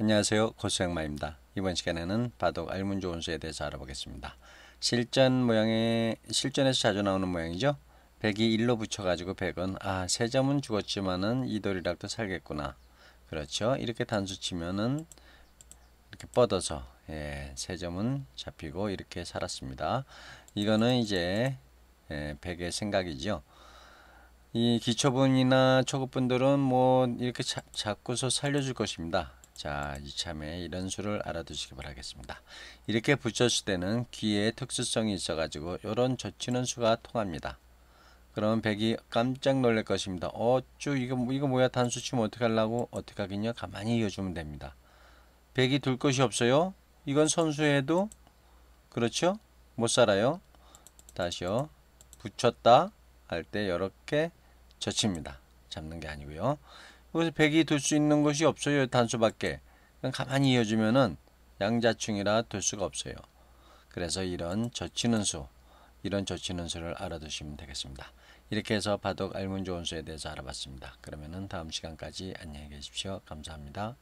안녕하세요. 고수양마입니다. 이번 시간에는 바둑 알문조 원수에 대해서 알아보겠습니다. 실전 모양의 실전에서 자주 나오는 모양이죠. 1 0 0이 1로 붙여가지고 1 0 0은 아, 세 점은 죽었지만은 이 도리락도 살겠구나. 그렇죠. 이렇게 단수 치면은 이렇게 뻗어서 예, 세 점은 잡히고 이렇게 살았습니다. 이거는 이제 예, 0의 생각이죠. 이 기초분이나 초급분들은 뭐 이렇게 자, 자꾸서 살려줄 것입니다. 자, 이참에 이런 수를 알아두시기 바라겠습니다. 이렇게 붙였을 때는 귀에 특수성이 있어가지고 이런 젖히는 수가 통합니다. 그러면 백이 깜짝 놀랄 것입니다. 어쭈 이거 이거 뭐야 단수 치면 어떻게 하려고 어떻게 하겠냐 가만히 이어주면 됩니다. 백이 둘 것이 없어요. 이건 선수해도 그렇죠? 못 살아요. 다시요. 붙였다 할 때 이렇게 젖힙니다. 잡는 게 아니고요. 여기서 1이될수 있는 것이 없어요. 단수밖에. 그냥 가만히 이어주면은 양자충이라 될 수가 없어요. 그래서 이런 젖히는 수, 이런 젖히는 수를 알아두시면 되겠습니다. 이렇게 해서 바둑 알문 좋은 수에 대해서 알아봤습니다. 그러면은 다음 시간까지 안녕히 계십시오. 감사합니다.